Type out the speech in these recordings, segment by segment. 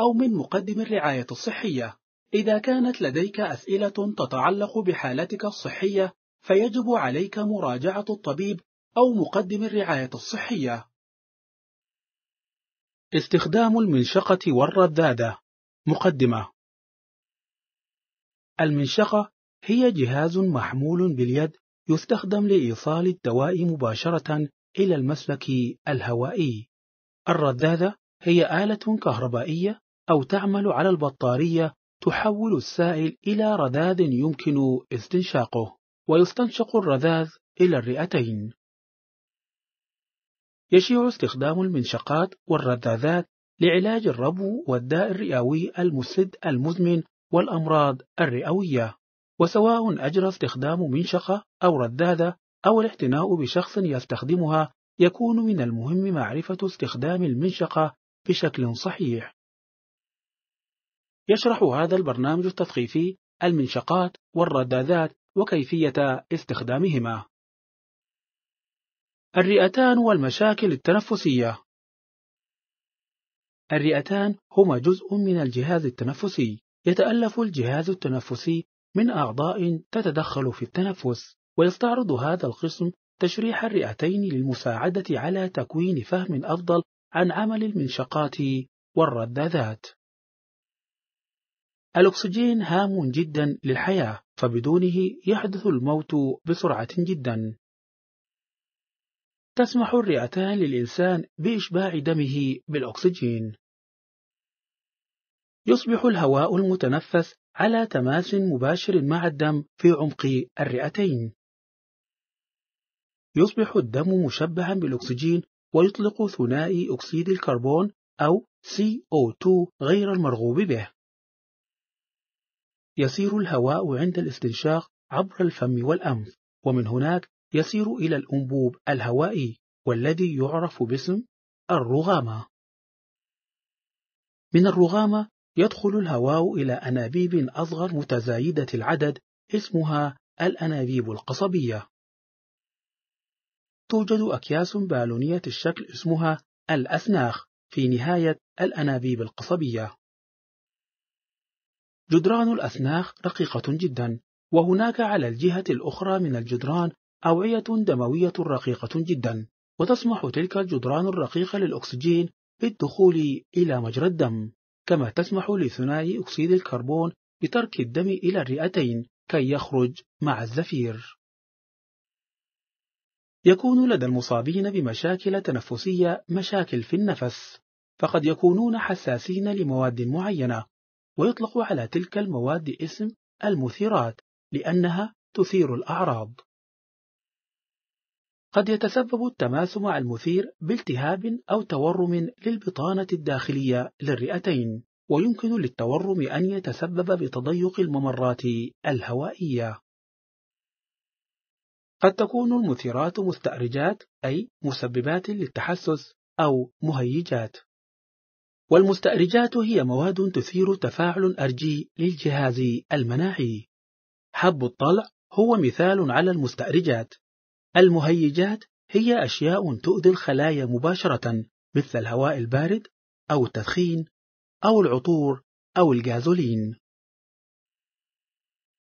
أو من مقدم الرعاية الصحية. إذا كانت لديك أسئلة تتعلق بحالتك الصحية، فيجب عليك مراجعة الطبيب أو مقدم الرعاية الصحية. استخدام المنشقة والردادة مقدمة المنشقة هي جهاز محمول باليد يستخدم لإيصال الدواء مباشرة إلى المسلك الهوائي. الردادة هي آلة كهربائية أو تعمل على البطارية تحول السائل إلى رذاذ يمكن استنشاقه ويستنشق الرذاذ إلى الرئتين يشيع استخدام المنشقات والرذاذات لعلاج الربو والداء الرئوي المسد المزمن والأمراض الرئوية وسواء أجرى استخدام منشقة أو رذاذة أو الاعتناء بشخص يستخدمها يكون من المهم معرفة استخدام المنشقة بشكل صحيح يشرح هذا البرنامج التثقيفي المنشقات والردادات وكيفية استخدامهما. الرئتان والمشاكل التنفسية الرئتان هما جزء من الجهاز التنفسي. يتألف الجهاز التنفسي من أعضاء تتدخل في التنفس، ويستعرض هذا القسم تشريح الرئتين للمساعدة على تكوين فهم أفضل عن عمل المنشقات والردادات. الأكسجين هام جدا للحياة فبدونه يحدث الموت بسرعة جدا تسمح الرئتان للإنسان بإشباع دمه بالأكسجين يصبح الهواء المتنفس على تماس مباشر مع الدم في عمق الرئتين يصبح الدم مشبعا بالأكسجين ويطلق ثنائي أكسيد الكربون أو CO2 غير المرغوب به يسير الهواء عند الاستنشاق عبر الفم والأنف ومن هناك يسير إلى الأنبوب الهوائي والذي يعرف باسم الرغامة من الرغامة يدخل الهواء إلى أنابيب أصغر متزايدة العدد اسمها الأنابيب القصبية توجد أكياس بالونية الشكل اسمها الأسناخ في نهاية الأنابيب القصبية جدران الأسناخ رقيقة جدا وهناك على الجهة الأخرى من الجدران أوعية دموية رقيقة جدا وتسمح تلك الجدران الرقيقة للأكسجين بالدخول إلى مجرى الدم كما تسمح لثنائي أكسيد الكربون بترك الدم إلى الرئتين كي يخرج مع الزفير يكون لدى المصابين بمشاكل تنفسية مشاكل في النفس فقد يكونون حساسين لمواد معينة ويطلق على تلك المواد اسم المثيرات لأنها تثير الأعراض قد يتسبب التماس مع المثير بالتهاب أو تورم للبطانة الداخلية للرئتين ويمكن للتورم أن يتسبب بتضيق الممرات الهوائية قد تكون المثيرات مستأرجات أي مسببات للتحسس أو مهيجات والمستأرجات هي مواد تثير تفاعل أرجي للجهاز المناعي حب الطلع هو مثال على المستأرجات المهيجات هي أشياء تؤذي الخلايا مباشرة مثل الهواء البارد أو التدخين أو العطور أو الجازولين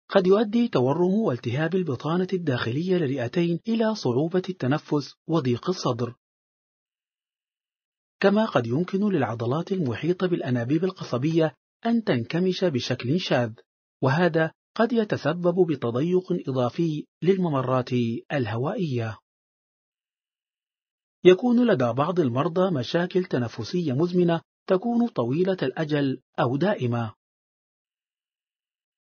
قد يؤدي تورم والتهاب البطانة الداخلية للرئتين إلى صعوبة التنفس وضيق الصدر كما قد يمكن للعضلات المحيطة بالأنابيب القصبية أن تنكمش بشكل شاذ وهذا قد يتسبب بتضيق إضافي للممرات الهوائية يكون لدى بعض المرضى مشاكل تنفسية مزمنة تكون طويلة الأجل أو دائمة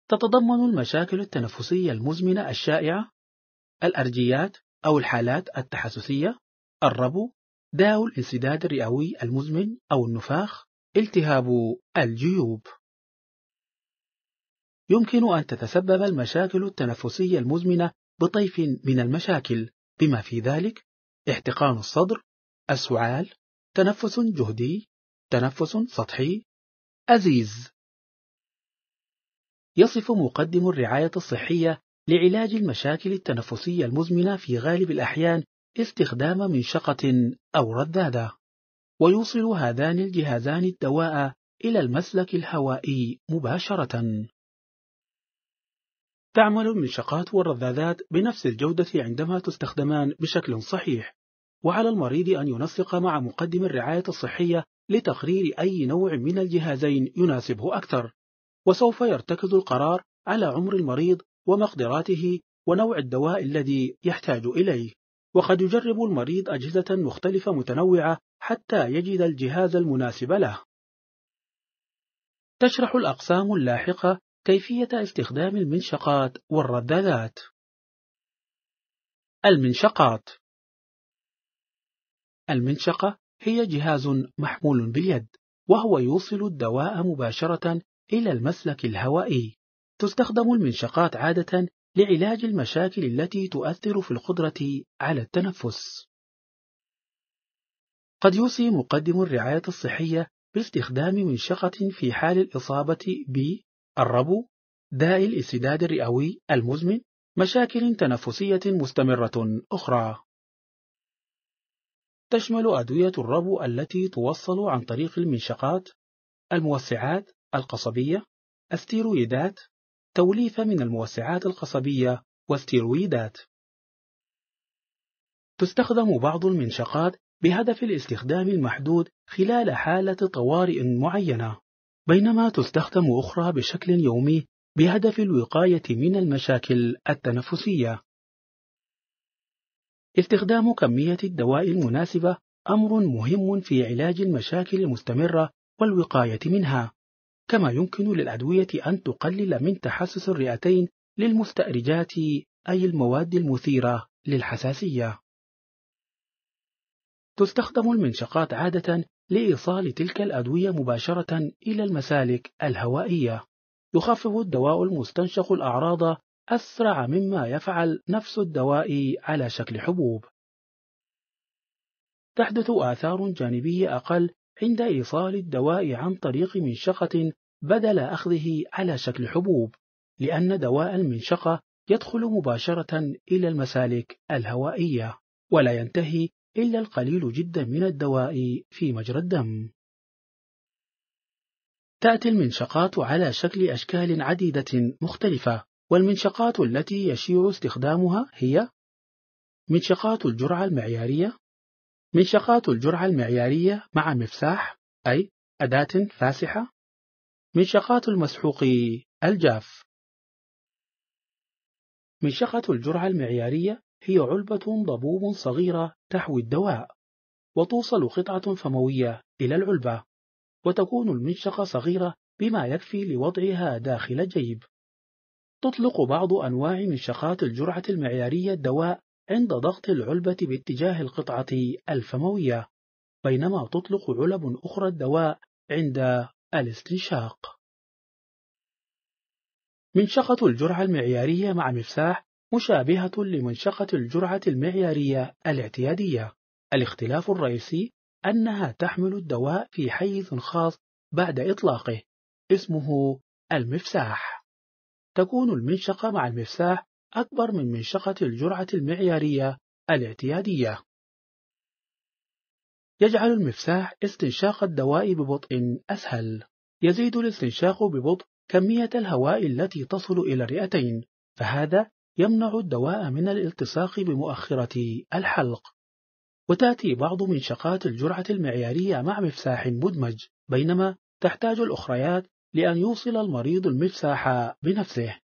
تتضمن المشاكل التنفسية المزمنة الشائعة الأرجيات أو الحالات التحسسية الربو داء الانسداد الرئوي المزمن أو النفاخ التهاب الجيوب يمكن أن تتسبب المشاكل التنفسية المزمنة بطيف من المشاكل بما في ذلك احتقان الصدر السعال تنفس جهدي تنفس سطحي أزيز يصف مقدم الرعاية الصحية لعلاج المشاكل التنفسية المزمنة في غالب الأحيان استخدام منشقة أو ردادة ويوصل هذان الجهازان الدواء إلى المسلك الهوائي مباشرة تعمل المنشقات والرذاذات بنفس الجودة عندما تستخدمان بشكل صحيح وعلى المريض أن ينسق مع مقدم الرعاية الصحية لتقرير أي نوع من الجهازين يناسبه أكثر وسوف يرتكز القرار على عمر المريض ومقدراته ونوع الدواء الذي يحتاج إليه وقد يجرب المريض أجهزة مختلفة متنوعة حتى يجد الجهاز المناسب له. تشرح الأقسام اللاحقة كيفية استخدام المنشقات والردادات. المنشقات المنشقة هي جهاز محمول باليد، وهو يوصل الدواء مباشرة إلى المسلك الهوائي. تستخدم المنشقات عادة لعلاج المشاكل التي تؤثر في القدرة على التنفس. قد يوصي مقدم الرعاية الصحية باستخدام منشقة في حال الإصابة الربو داء الاسداد الرئوي المزمن، مشاكل تنفسية مستمرة أخرى. تشمل أدوية الربو التي توصل عن طريق المنشقات، الموسعات القصبية، الستيرويدات، توليفة من الموسعات القصبية والستيرويدات تستخدم بعض المنشقات بهدف الاستخدام المحدود خلال حالة طوارئ معينة بينما تستخدم أخرى بشكل يومي بهدف الوقاية من المشاكل التنفسية استخدام كمية الدواء المناسبة أمر مهم في علاج المشاكل المستمرة والوقاية منها كما يمكن للأدوية أن تقلل من تحسس الرئتين للمستأرجات أي المواد المثيرة للحساسية. تستخدم المنشقات عادة لإيصال تلك الأدوية مباشرة إلى المسالك الهوائية. يخفف الدواء المستنشق الأعراض أسرع مما يفعل نفس الدواء على شكل حبوب. تحدث آثار جانبية أقل عند إيصال الدواء عن طريق منشقة بدل أخذه على شكل حبوب لأن دواء المنشقة يدخل مباشرة إلى المسالك الهوائية ولا ينتهي إلا القليل جدا من الدواء في مجرى الدم تأتي المنشقات على شكل أشكال عديدة مختلفة والمنشقات التي يشيع استخدامها هي منشقات الجرعة المعيارية منشقات الجرعة المعيارية مع مفساح أي أداة فاسحة منشقات المسحوق الجاف منشقة الجرعة المعيارية هي علبة ضبوب صغيرة تحوي الدواء وتوصل قطعة فموية إلى العلبة وتكون المنشقة صغيرة بما يكفي لوضعها داخل الجيب تطلق بعض أنواع منشقات الجرعة المعيارية الدواء عند ضغط العلبة باتجاه القطعة الفموية بينما تطلق علب أخرى الدواء عند الاستنشاق منشقة الجرعة المعيارية مع مفساح مشابهة لمنشقة الجرعة المعيارية الاعتيادية الاختلاف الرئيسي أنها تحمل الدواء في حيز خاص بعد إطلاقه اسمه المفساح تكون المنشقة مع المفساح أكبر من منشقة الجرعة المعيارية الاعتيادية يجعل المفساح استنشاق الدواء ببطء أسهل يزيد الاستنشاق ببطء كمية الهواء التي تصل إلى الرئتين فهذا يمنع الدواء من الالتصاق بمؤخرة الحلق وتأتي بعض منشقات الجرعة المعيارية مع مفساح مدمج بينما تحتاج الأخريات لأن يوصل المريض المفساح بنفسه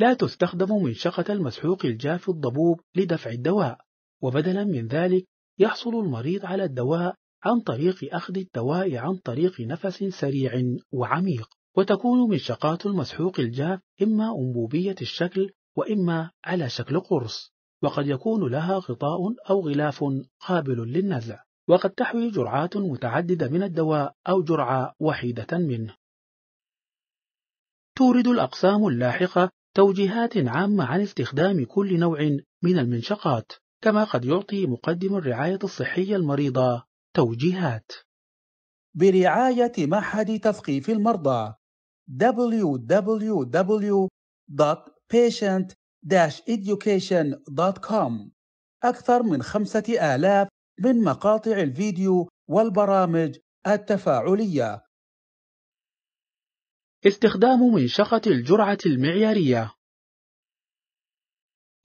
لا تستخدم منشقة المسحوق الجاف الضبوب لدفع الدواء وبدلا من ذلك يحصل المريض على الدواء عن طريق أخذ الدواء عن طريق نفس سريع وعميق وتكون منشقات المسحوق الجاف إما أنبوبية الشكل وإما على شكل قرص وقد يكون لها غطاء أو غلاف قابل للنزع وقد تحوي جرعات متعددة من الدواء أو جرعة وحيدة منه تورد الأقسام اللاحقة توجيهات عامة عن استخدام كل نوع من المنشقات كما قد يعطي مقدم الرعاية الصحية المريضة توجيهات برعاية معهد تثقيف المرضى www.patient-education.com أكثر من خمسة آلاف من مقاطع الفيديو والبرامج التفاعلية استخدام منشقة الجرعة المعيارية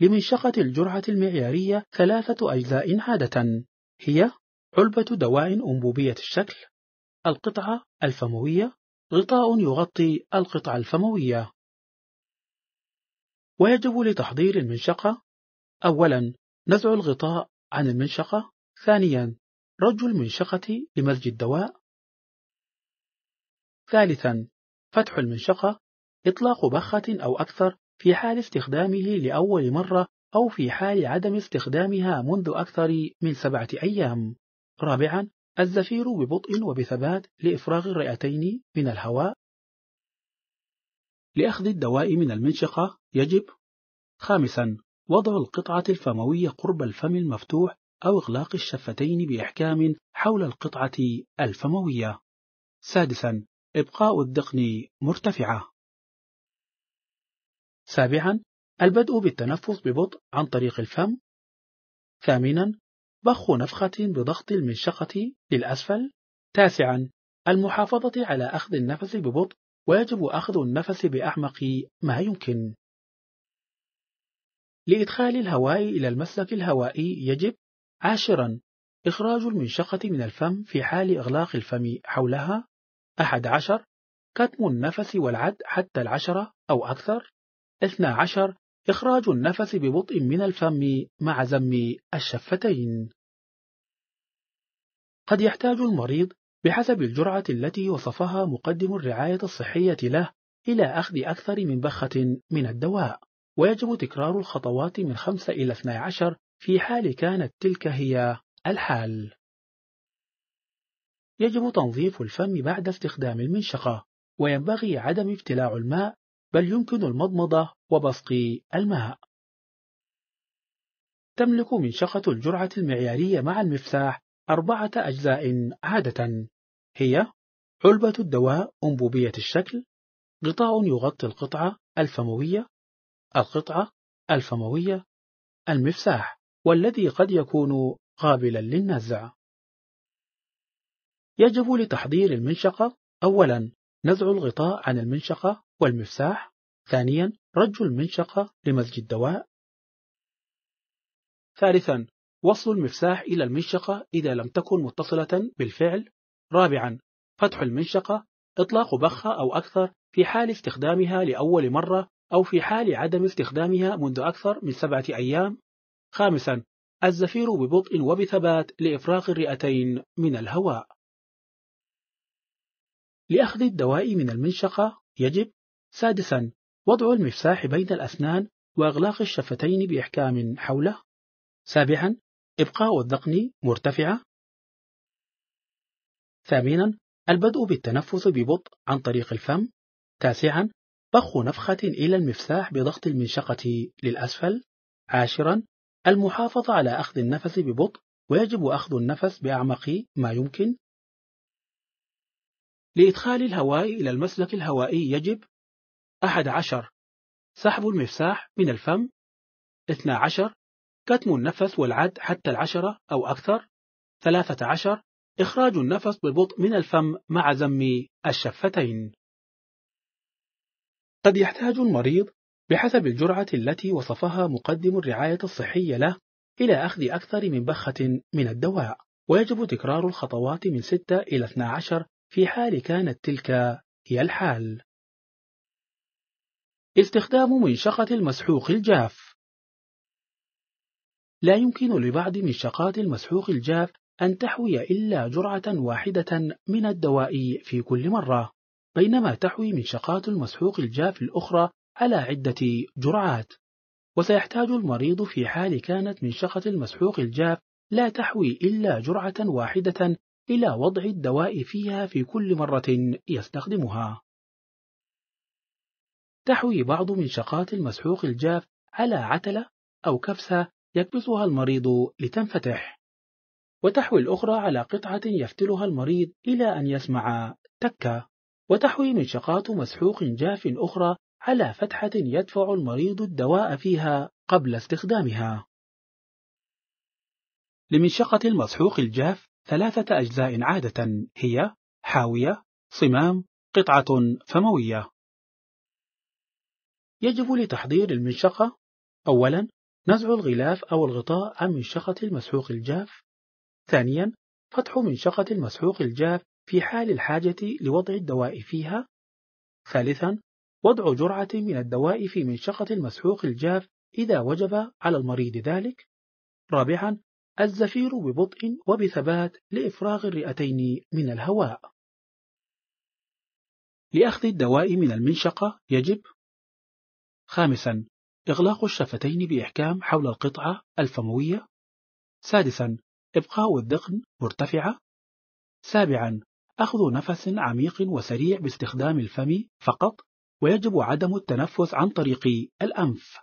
لمنشقة الجرعة المعيارية ثلاثة أجزاء عادة هي علبة دواء أنبوبية الشكل القطعة الفموية غطاء يغطي القطعة الفموية ويجب لتحضير المنشقة أولا نزع الغطاء عن المنشقة ثانيا رج المنشقة لمزج الدواء ثالثا فتح المنشقة إطلاق بخة أو أكثر في حال استخدامه لأول مرة أو في حال عدم استخدامها منذ أكثر من سبعة أيام. رابعا الزفير ببطء وبثبات لإفراغ الرئتين من الهواء لأخذ الدواء من المنشقة يجب خامسا وضع القطعة الفموية قرب الفم المفتوح أو إغلاق الشفتين بإحكام حول القطعة الفموية سادسا إبقاء الدقن مرتفعة سابعا البدء بالتنفس ببطء عن طريق الفم ثامنا ضخ نفخة بضغط المنشقة للأسفل تاسعا المحافظة على أخذ النفس ببطء ويجب أخذ النفس بأعمق ما يمكن لإدخال الهواء إلى المسلك الهوائي يجب عاشرا إخراج المنشقة من الفم في حال إغلاق الفم حولها أحد عشر كتم النفس والعد حتى العشرة أو أكثر 12 إخراج النفس ببطء من الفم مع زم الشفتين قد يحتاج المريض بحسب الجرعة التي وصفها مقدم الرعاية الصحية له إلى أخذ أكثر من بخة من الدواء ويجب تكرار الخطوات من 5 إلى 12 في حال كانت تلك هي الحال يجب تنظيف الفم بعد استخدام المنشقة وينبغي عدم ابتلاع الماء بل يمكن المضمضة وبصق الماء تملك منشقة الجرعة المعيارية مع المفتاح أربعة أجزاء عادة هي علبة الدواء أنبوبية الشكل غطاء يغطي القطعة الفموية القطعة الفموية المفتاح والذي قد يكون قابلا للنزع يجب لتحضير المنشقة أولا نزع الغطاء عن المنشقة والمفتاح ثانيا رج المنشقة لمزج الدواء ثالثا وصل المفتاح إلى المنشقة إذا لم تكن متصلة بالفعل رابعا فتح المنشقة إطلاق بخة أو أكثر في حال استخدامها لأول مرة أو في حال عدم استخدامها منذ أكثر من سبعة أيام خامسا الزفير ببطء وبثبات لإفراغ الرئتين من الهواء لأخذ الدواء من المنشقة يجب سادسا وضع المفساح بين الأسنان وإغلاق الشفتين بإحكام حوله سابعا إبقاء الذقن مرتفعة ثامنا البدء بالتنفس ببطء عن طريق الفم تاسعا ضخ نفخة إلى المفساح بضغط المنشقة للأسفل عاشرا المحافظة على أخذ النفس ببطء ويجب أخذ النفس بأعمق ما يمكن لإدخال الهواء إلى المسلك الهوائي يجب أحد عشر سحب المفساح من الفم اثنى عشر كتم النفس والعد حتى العشرة أو أكثر ثلاثة عشر إخراج النفس ببطء من الفم مع زم الشفتين قد يحتاج المريض بحسب الجرعة التي وصفها مقدم الرعاية الصحية له إلى أخذ أكثر من بخة من الدواء ويجب تكرار الخطوات من 6 إلى 12 في حال كانت تلك هي الحال استخدام منشقة المسحوق الجاف لا يمكن لبعض منشقات المسحوق الجاف أن تحوي إلا جرعة واحدة من الدواء في كل مرة بينما تحوي منشقات المسحوق الجاف الأخرى على عدة جرعات وسيحتاج المريض في حال كانت منشقة المسحوق الجاف لا تحوي إلا جرعة واحدة إلى وضع الدواء فيها في كل مرة يستخدمها تحوي بعض منشقات المسحوق الجاف على عتلة أو كبسة يكبسها المريض لتنفتح وتحوي الأخرى على قطعة يفتلها المريض إلى أن يسمع تكة وتحوي منشقات مسحوق جاف أخرى على فتحة يدفع المريض الدواء فيها قبل استخدامها لمنشقة المسحوق الجاف ثلاثة أجزاء عادة هي حاوية، صمام، قطعة فموية يجب لتحضير المنشقة أولا نزع الغلاف أو الغطاء عن منشقة المسحوق الجاف ثانيا فتح منشقة المسحوق الجاف في حال الحاجة لوضع الدواء فيها ثالثا وضع جرعة من الدواء في منشقة المسحوق الجاف إذا وجب على المريض ذلك رابعا الزفير ببطء وبثبات لإفراغ الرئتين من الهواء لأخذ الدواء من المنشقة يجب خامسا إغلاق الشفتين بإحكام حول القطعة الفموية سادسا إبقاء الذقن مرتفعة سابعا أخذ نفس عميق وسريع باستخدام الفم فقط ويجب عدم التنفس عن طريق الأنف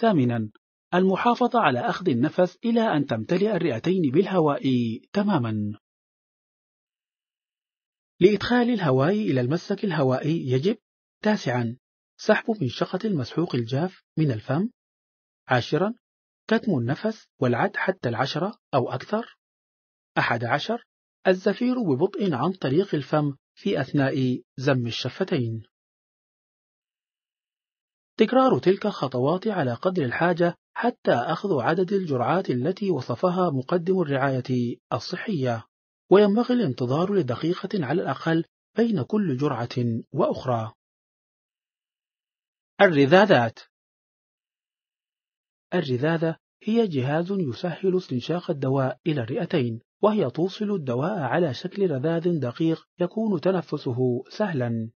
ثامنا المحافظة على أخذ النفس إلى أن تمتلئ الرئتين بالهواء تماما لإدخال الهواء إلى المسك الهوائي يجب تاسعا سحب منشقة المسحوق الجاف من الفم عاشرا كتم النفس والعد حتى العشرة أو أكثر أحد عشر الزفير ببطء عن طريق الفم في أثناء زم الشفتين تكرار تلك الخطوات على قدر الحاجة حتى أخذ عدد الجرعات التي وصفها مقدم الرعاية الصحية وينبغي الانتظار لدقيقة على الأقل بين كل جرعة وأخرى الرذاذات الرذاذة هي جهاز يسهل استنشاق الدواء إلى الرئتين وهي توصل الدواء على شكل رذاذ دقيق يكون تنفسه سهلا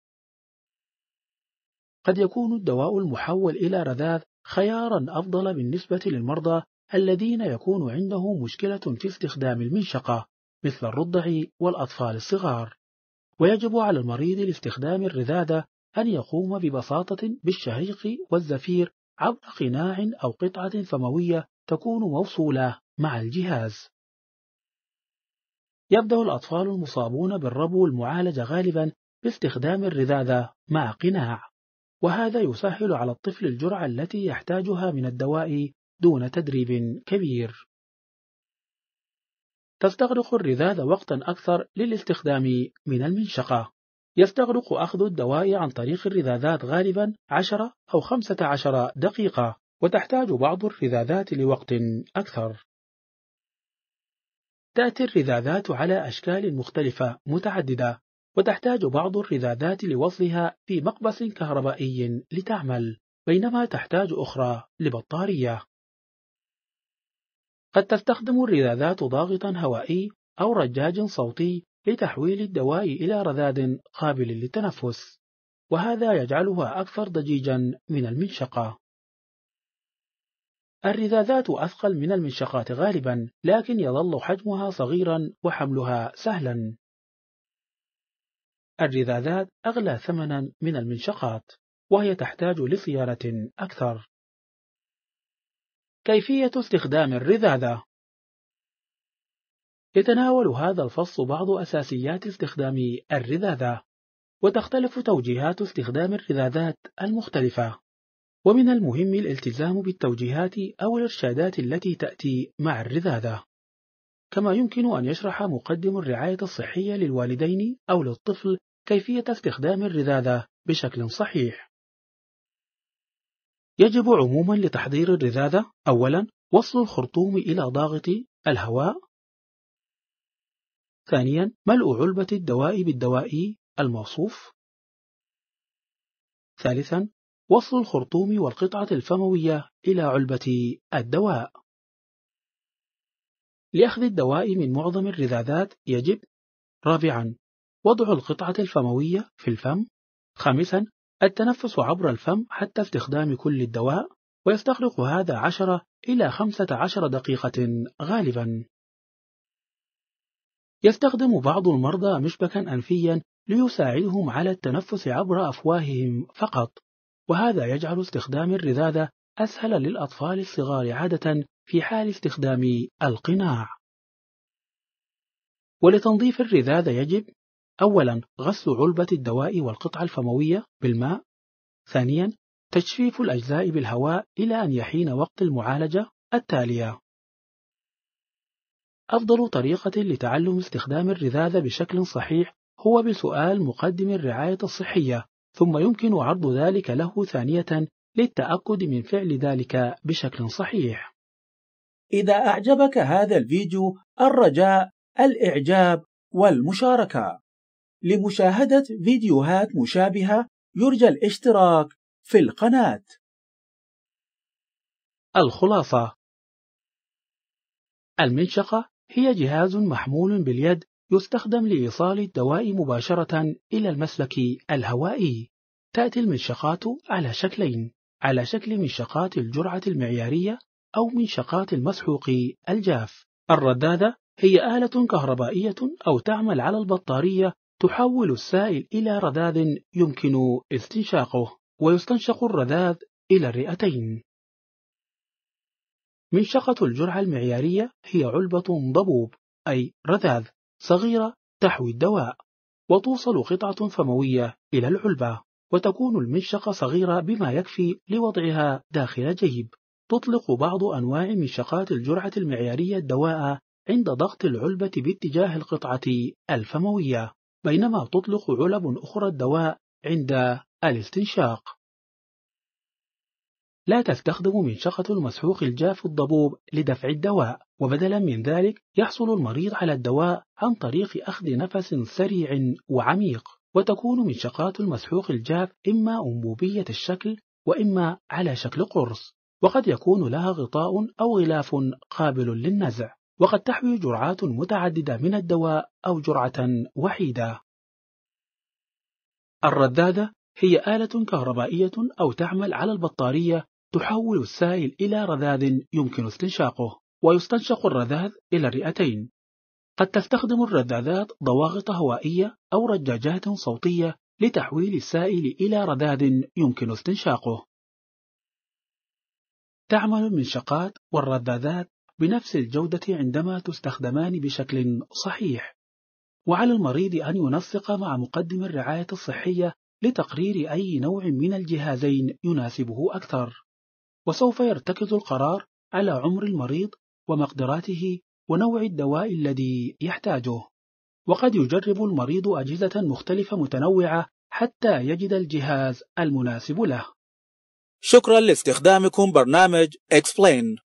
قد يكون الدواء المحول إلى رذاذ خيارا أفضل بالنسبة للمرضى الذين يكون عندهم مشكلة في استخدام المنشقة مثل الرضع والأطفال الصغار ويجب على المريض لاستخدام الرذاذة أن يقوم ببساطة بالشهيق والزفير عبر قناع أو قطعة فموية تكون موصولة مع الجهاز يبدأ الأطفال المصابون بالربو المعالج غالبا باستخدام الرذاذة مع قناع وهذا يسهل على الطفل الجرعة التي يحتاجها من الدواء دون تدريب كبير تستغرق الرذاذة وقتا أكثر للاستخدام من المنشقة يستغرق أخذ الدواء عن طريق الرذاذات غالبا 10 أو 15 دقيقة وتحتاج بعض الرذاذات لوقت أكثر تأتي الرذاذات على أشكال مختلفة متعددة وتحتاج بعض الرذاذات لوصلها في مقبس كهربائي لتعمل بينما تحتاج أخرى لبطارية قد تستخدم الرذاذات ضاغطا هوائي أو رجاج صوتي لتحويل الدواء إلى رذاذ قابل للتنفس وهذا يجعلها أكثر ضجيجا من المنشقة الرذاذات أثقل من المنشقات غالبا لكن يظل حجمها صغيرا وحملها سهلا الرذاذات أغلى ثمنا من المنشقات وهي تحتاج لصيانة أكثر كيفية استخدام الرذاذة يتناول هذا الفص بعض أساسيات استخدام الرذاذة وتختلف توجيهات استخدام الرذاذات المختلفة ومن المهم الالتزام بالتوجيهات أو الإرشادات التي تأتي مع الرذاذة كما يمكن أن يشرح مقدم الرعاية الصحية للوالدين أو للطفل كيفية استخدام الرذاذة بشكل صحيح يجب عموما لتحضير الرذاذة أولا وصل الخرطوم إلى ضاغط الهواء ثانيا ملء علبة الدواء بالدواء الموصوف ثالثا وصل الخرطوم والقطعة الفموية إلى علبة الدواء لأخذ الدواء من معظم الرذاذات يجب رابعا وضع القطعة الفموية في الفم خامسا التنفس عبر الفم حتى استخدام كل الدواء ويستغرق هذا 10 إلى 15 دقيقة غالبا يستخدم بعض المرضى مشبكا أنفيا ليساعدهم على التنفس عبر أفواههم فقط وهذا يجعل استخدام الرذاذة أسهل للأطفال الصغار عادة في حال استخدام القناع ولتنظيف الرذاذة يجب أولا غسل علبة الدواء والقطعة الفموية بالماء ثانيا تجفيف الأجزاء بالهواء إلى أن يحين وقت المعالجة التالية أفضل طريقة لتعلم استخدام الرذاذة بشكل صحيح هو بسؤال مقدم الرعاية الصحية ثم يمكن عرض ذلك له ثانية للتأكد من فعل ذلك بشكل صحيح إذا أعجبك هذا الفيديو الرجاء الإعجاب والمشاركة لمشاهدة فيديوهات مشابهة يرجى الاشتراك في القناة الخلاصة المنشقة هي جهاز محمول باليد يستخدم لإيصال الدواء مباشرة إلى المسلك الهوائي تأتي المنشقات على شكلين على شكل منشقات الجرعة المعيارية أو منشقات المسحوق الجاف الردادة هي آلة كهربائية أو تعمل على البطارية تحول السائل إلى رذاذ يمكن استنشاقه ويستنشق الرذاذ إلى الرئتين منشقة الجرعة المعيارية هي علبة ضبوب أي رذاذ صغيرة تحوي الدواء وتوصل قطعة فموية إلى العلبة وتكون المنشقة صغيرة بما يكفي لوضعها داخل جيب تطلق بعض أنواع منشقات الجرعة المعيارية الدواء عند ضغط العلبة باتجاه القطعة الفموية بينما تطلق علب أخرى الدواء عند الاستنشاق لا تستخدم منشقة المسحوق الجاف الضبوب لدفع الدواء وبدلا من ذلك يحصل المريض على الدواء عن طريق أخذ نفس سريع وعميق وتكون منشقات المسحوق الجاف إما أنبوبية الشكل وإما على شكل قرص وقد يكون لها غطاء أو غلاف قابل للنزع وقد تحوي جرعات متعددة من الدواء أو جرعة وحيدة الردادة هي آلة كهربائية أو تعمل على البطارية تحول السائل إلى رذاذ يمكن استنشاقه ويستنشق الرذاذ إلى الرئتين قد تستخدم الرذاذات ضواغط هوائية أو رجاجات صوتية لتحويل السائل إلى رذاذ يمكن استنشاقه تعمل المنشقات والرذاذات بنفس الجودة عندما تستخدمان بشكل صحيح وعلى المريض أن ينسق مع مقدم الرعاية الصحية لتقرير أي نوع من الجهازين يناسبه أكثر وسوف يرتكز القرار على عمر المريض ومقدراته ونوع الدواء الذي يحتاجه وقد يجرب المريض أجهزة مختلفة متنوعة حتى يجد الجهاز المناسب له شكرا لاستخدامكم برنامج Explain